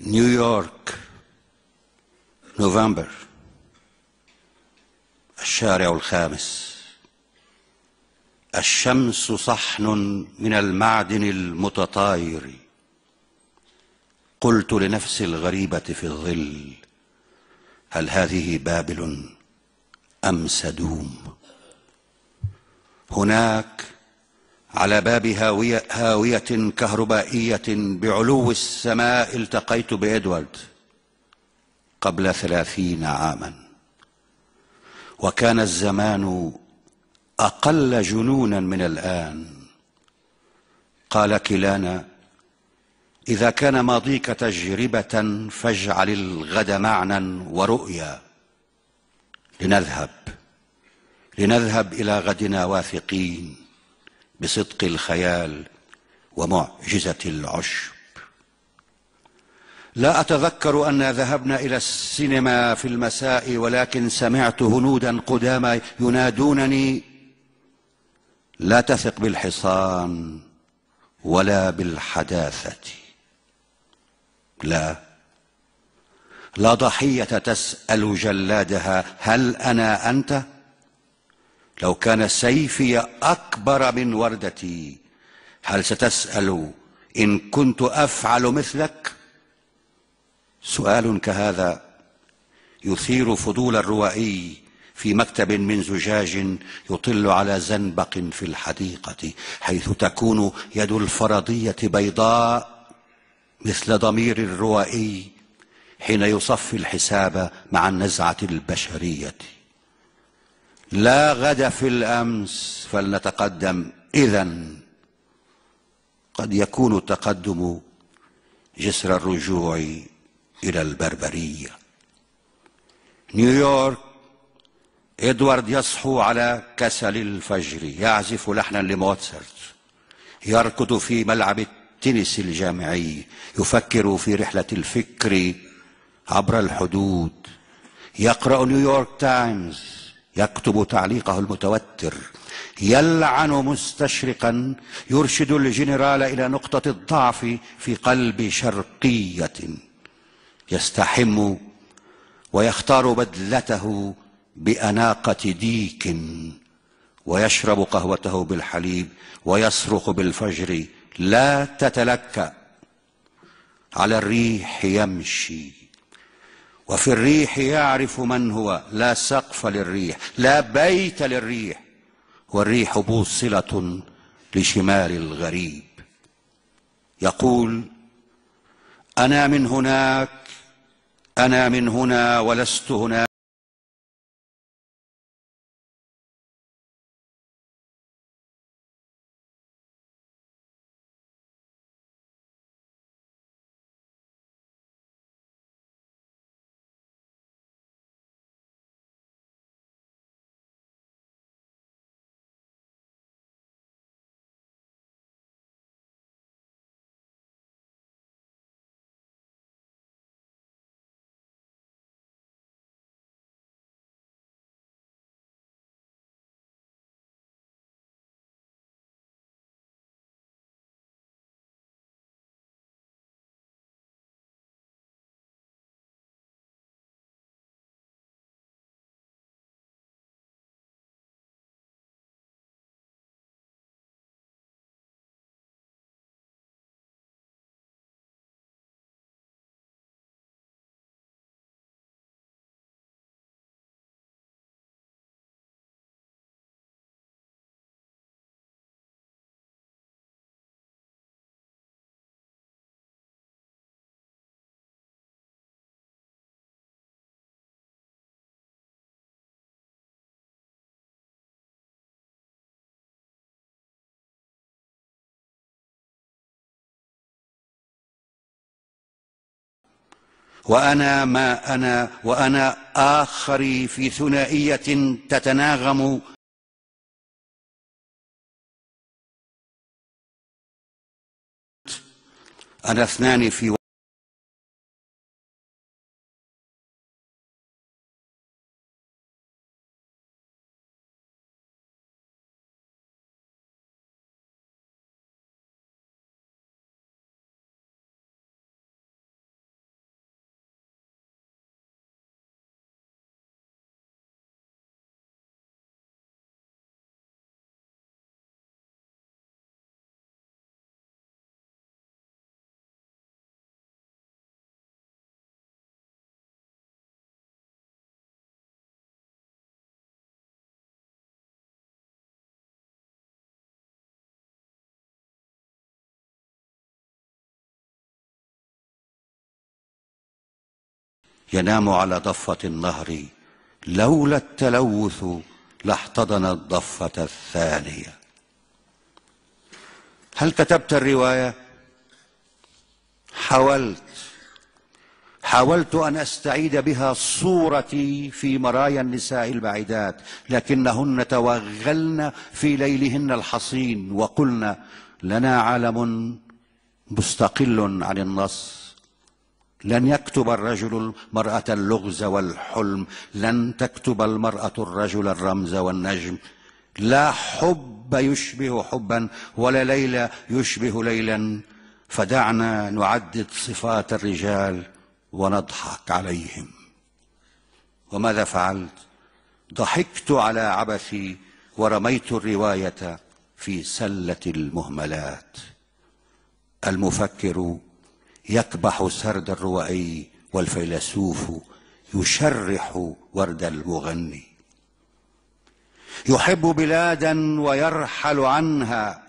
نيويورك نوفمبر الشارع الخامس الشمس صحن من المعدن المتطاير قلت لنفسي الغريبة في الظل هل هذه بابل أم سدوم هناك على باب هاوية, هاوية كهربائية بعلو السماء التقيت بإدوارد قبل ثلاثين عاما وكان الزمان أقل جنونا من الآن قال كلانا إذا كان ماضيك تجربة فاجعل الغد معنا ورؤيا لنذهب لنذهب إلى غدنا واثقين بصدق الخيال ومعجزة العشب لا أتذكر أن ذهبنا إلى السينما في المساء ولكن سمعت هنودا قدامى ينادونني لا تثق بالحصان ولا بالحداثة لا لا ضحية تسأل جلادها هل أنا أنت؟ لو كان سيفي أكبر من وردتي هل ستسأل إن كنت أفعل مثلك سؤال كهذا يثير فضول الروائي في مكتب من زجاج يطل على زنبق في الحديقة حيث تكون يد الفرضية بيضاء مثل ضمير الروائي حين يصفي الحساب مع النزعة البشرية لا غد في الامس فلنتقدم اذا قد يكون التقدم جسر الرجوع الى البربريه نيويورك ادوارد يصحو على كسل الفجر يعزف لحنا لموتسرت يركض في ملعب التنس الجامعي يفكر في رحله الفكر عبر الحدود يقرا نيويورك تايمز يكتب تعليقه المتوتر يلعن مستشرقا يرشد الجنرال الى نقطه الضعف في قلب شرقيه يستحم ويختار بدلته باناقه ديك ويشرب قهوته بالحليب ويصرخ بالفجر لا تتلكا على الريح يمشي وفي الريح يعرف من هو لا سقف للريح لا بيت للريح والريح بوصلة لشمال الغريب يقول أنا من هناك أنا من هنا ولست هناك وأنا ما أنا وأنا آخري في ثنائية تتناغم أنا اثنان في ينام على ضفة النهر لولا التلوث لاحتضن الضفة الثانية هل كتبت الرواية؟ حاولت حاولت أن أستعيد بها صورتي في مرايا النساء البعيدات لكنهن توغلن في ليلهن الحصين وقلن لنا عالم مستقل عن النص لن يكتب الرجل المرأة اللغز والحلم لن تكتب المرأة الرجل الرمز والنجم لا حب يشبه حبا ولا ليلة يشبه ليلا فدعنا نعدد صفات الرجال ونضحك عليهم وماذا فعلت ضحكت على عبثي ورميت الرواية في سلة المهملات المفكر يكبح سرد الروائي والفيلسوف يشرح ورد المغني يحب بلادا ويرحل عنها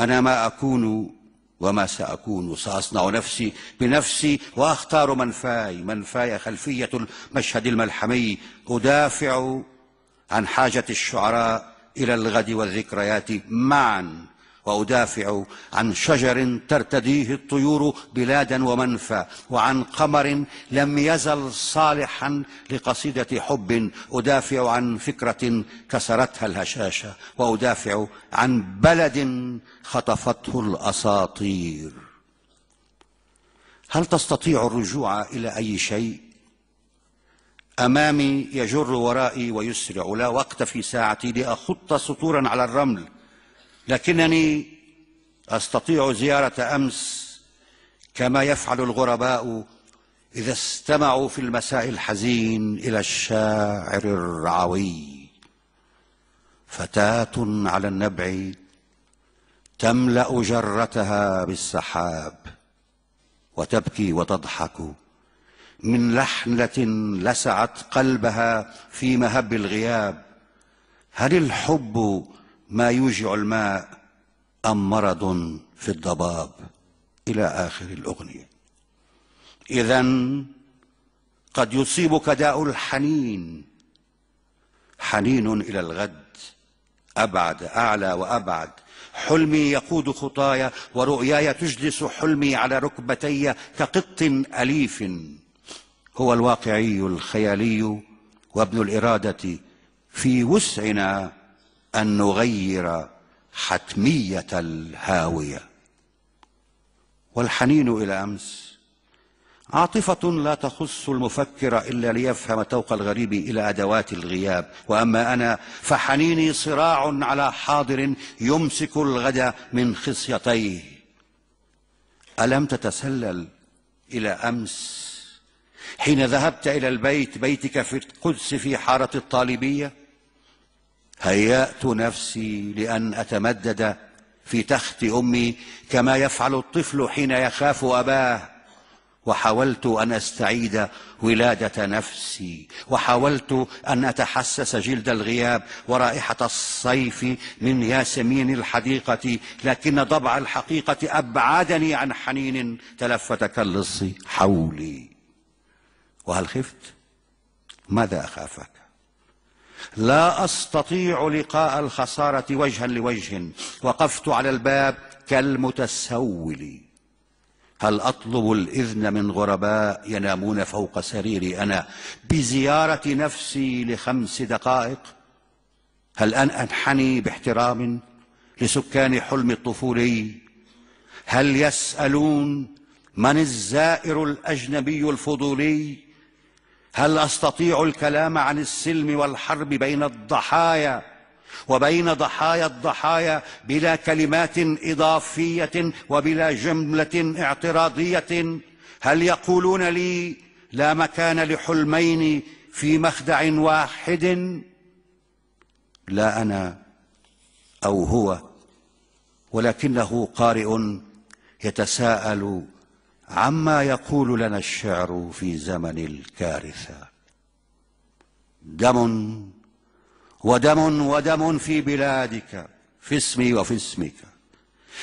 انا ما اكون وما ساكون ساصنع نفسي بنفسي واختار منفاي منفاي خلفيه المشهد الملحمي ادافع عن حاجه الشعراء الى الغد والذكريات معا وأدافع عن شجر ترتديه الطيور بلادا ومنفى وعن قمر لم يزل صالحا لقصيدة حب أدافع عن فكرة كسرتها الهشاشة وأدافع عن بلد خطفته الأساطير هل تستطيع الرجوع إلى أي شيء؟ أمامي يجر ورائي ويسرع لا وقت في ساعتي لأخط سطورا على الرمل لكنني استطيع زياره امس كما يفعل الغرباء اذا استمعوا في المساء الحزين الى الشاعر الرعوي فتاه على النبع تملا جرتها بالسحاب وتبكي وتضحك من لحنه لسعت قلبها في مهب الغياب هل الحب ما يوجع الماء أم مرض في الضباب إلى آخر الأغنية إذا قد يصيبك داء الحنين حنين إلى الغد أبعد أعلى وأبعد حلمي يقود خطايا ورؤياي تجلس حلمي على ركبتي كقط أليف هو الواقعي الخيالي وابن الإرادة في وسعنا ان نغير حتميه الهاويه والحنين الى امس عاطفه لا تخص المفكر الا ليفهم توق الغريب الى ادوات الغياب واما انا فحنيني صراع على حاضر يمسك الغد من خصيتيه الم تتسلل الى امس حين ذهبت الى البيت بيتك في القدس في حاره الطالبيه هيأت نفسي لأن أتمدد في تخت أمي كما يفعل الطفل حين يخاف أباه وحاولت أن أستعيد ولادة نفسي وحاولت أن أتحسس جلد الغياب ورائحة الصيف من ياسمين الحديقة لكن ضبع الحقيقة أبعدني عن حنين تلفت كاللص حولي وهل خفت؟ ماذا أخافك؟ لا استطيع لقاء الخساره وجها لوجه وقفت على الباب كالمتسول هل اطلب الاذن من غرباء ينامون فوق سريري انا بزياره نفسي لخمس دقائق هل ان انحني باحترام لسكان حلم الطفولي هل يسالون من الزائر الاجنبي الفضولي هل استطيع الكلام عن السلم والحرب بين الضحايا وبين ضحايا الضحايا بلا كلمات اضافيه وبلا جمله اعتراضيه هل يقولون لي لا مكان لحلمين في مخدع واحد لا انا او هو ولكنه قارئ يتساءل عما يقول لنا الشعر في زمن الكارثه دم ودم ودم في بلادك في اسمي وفي اسمك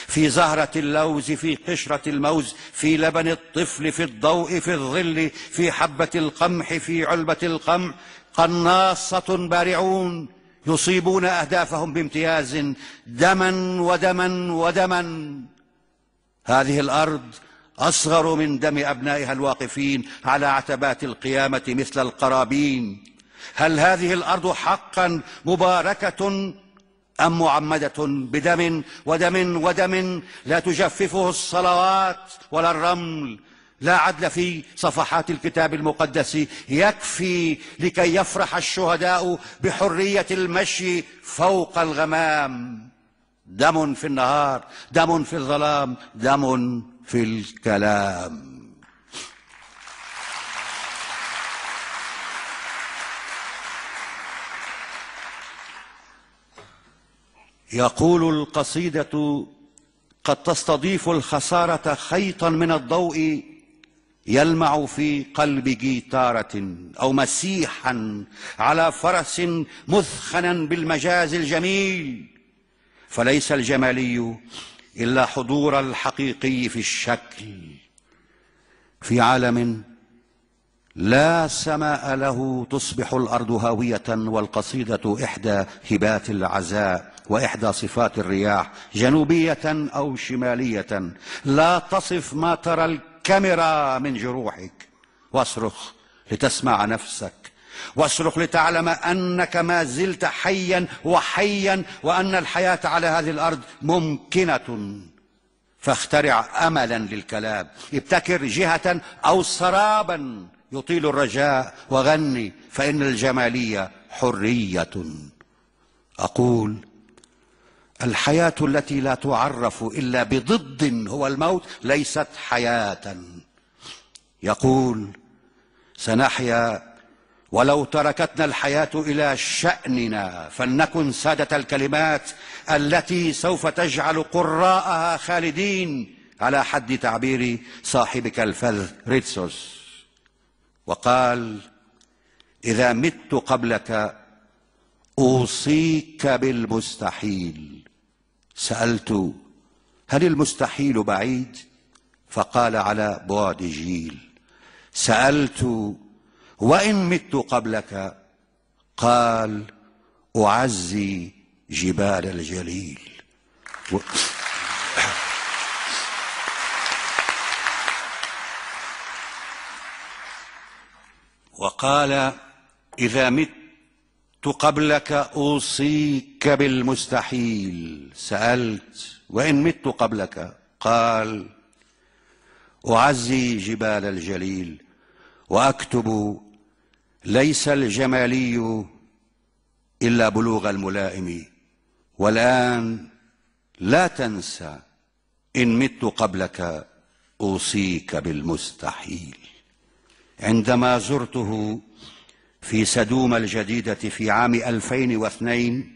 في زهرة اللوز في قشرة الموز في لبن الطفل في الضوء في الظل في حبة القمح في علبة القمح قناصة بارعون يصيبون أهدافهم بامتياز دما ودما ودما هذه الأرض أصغر من دم أبنائها الواقفين على عتبات القيامة مثل القرابين هل هذه الأرض حقا مباركة أم معمدة بدم ودم ودم لا تجففه الصلوات ولا الرمل لا عدل في صفحات الكتاب المقدس يكفي لكي يفرح الشهداء بحرية المشي فوق الغمام دم في النهار دم في الظلام دم في الكلام يقول القصيده قد تستضيف الخساره خيطا من الضوء يلمع في قلب جيتاره او مسيحا على فرس مثخنا بالمجاز الجميل فليس الجمالي الا حضور الحقيقي في الشكل في عالم لا سماء له تصبح الارض هاويه والقصيده احدى هبات العزاء واحدى صفات الرياح جنوبيه او شماليه لا تصف ما ترى الكاميرا من جروحك واصرخ لتسمع نفسك واصرخ لتعلم انك ما زلت حيا وحيا وان الحياه على هذه الارض ممكنه فاخترع املا للكلام ابتكر جهه او سرابا يطيل الرجاء وغني فان الجماليه حريه اقول الحياه التي لا تعرف الا بضد هو الموت ليست حياه يقول سنحيا ولو تركتنا الحياة إلى شأننا فلنكن سادة الكلمات التي سوف تجعل قراءها خالدين على حد تعبير صاحبك الفذ ريتسوس وقال إذا مت قبلك أوصيك بالمستحيل سألت هل المستحيل بعيد فقال على بعد جيل سألت وان مت قبلك قال اعزي جبال الجليل و... وقال اذا مت قبلك اوصيك بالمستحيل سالت وان مت قبلك قال اعزي جبال الجليل واكتب ليس الجمالي الا بلوغ الملائم والان لا تنسى ان مت قبلك اوصيك بالمستحيل عندما زرته في سدوم الجديده في عام 2002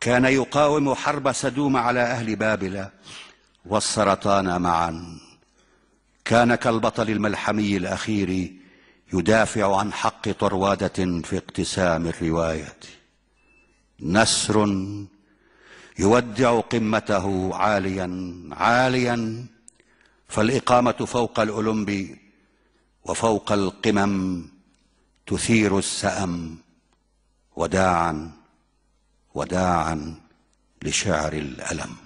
كان يقاوم حرب سدوم على اهل بابل والسرطان معا كان كالبطل الملحمي الاخير يدافع عن حق طروادة في اقتسام الرواية نسر يودع قمته عاليا عاليا فالإقامة فوق الأولمبي وفوق القمم تثير السأم وداعا وداعا لشعر الألم